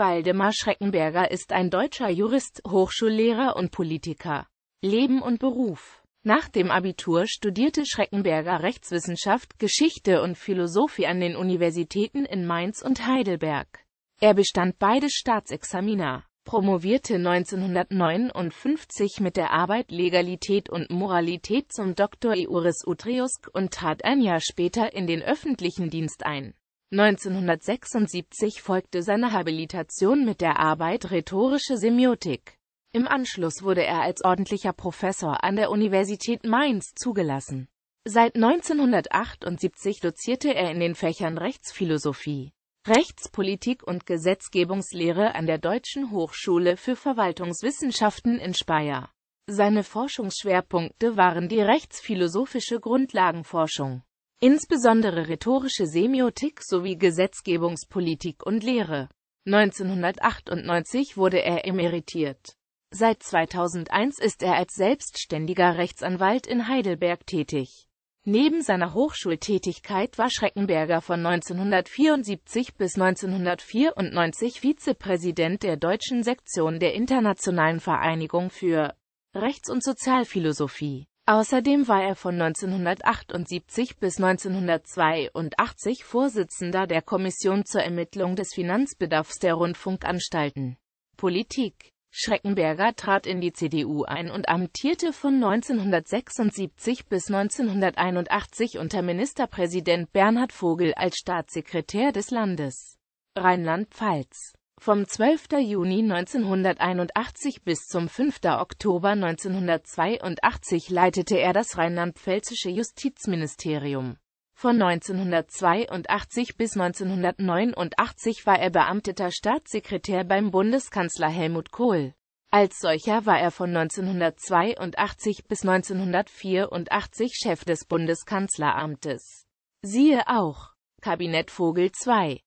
Waldemar Schreckenberger ist ein deutscher Jurist, Hochschullehrer und Politiker. Leben und Beruf Nach dem Abitur studierte Schreckenberger Rechtswissenschaft, Geschichte und Philosophie an den Universitäten in Mainz und Heidelberg. Er bestand beide Staatsexaminer, promovierte 1959 mit der Arbeit Legalität und Moralität zum Dr. Iuris Utriusque und trat ein Jahr später in den öffentlichen Dienst ein. 1976 folgte seine Habilitation mit der Arbeit Rhetorische Semiotik. Im Anschluss wurde er als ordentlicher Professor an der Universität Mainz zugelassen. Seit 1978 dozierte er in den Fächern Rechtsphilosophie, Rechtspolitik und Gesetzgebungslehre an der Deutschen Hochschule für Verwaltungswissenschaften in Speyer. Seine Forschungsschwerpunkte waren die rechtsphilosophische Grundlagenforschung insbesondere rhetorische Semiotik sowie Gesetzgebungspolitik und Lehre. 1998 wurde er emeritiert. Seit 2001 ist er als selbstständiger Rechtsanwalt in Heidelberg tätig. Neben seiner Hochschultätigkeit war Schreckenberger von 1974 bis 1994 Vizepräsident der deutschen Sektion der Internationalen Vereinigung für Rechts- und Sozialphilosophie. Außerdem war er von 1978 bis 1982 Vorsitzender der Kommission zur Ermittlung des Finanzbedarfs der Rundfunkanstalten. Politik Schreckenberger trat in die CDU ein und amtierte von 1976 bis 1981 unter Ministerpräsident Bernhard Vogel als Staatssekretär des Landes Rheinland-Pfalz. Vom 12. Juni 1981 bis zum 5. Oktober 1982 leitete er das rheinland-pfälzische Justizministerium. Von 1982 bis 1989 war er beamteter Staatssekretär beim Bundeskanzler Helmut Kohl. Als solcher war er von 1982 bis 1984 Chef des Bundeskanzleramtes. Siehe auch Kabinett Vogel II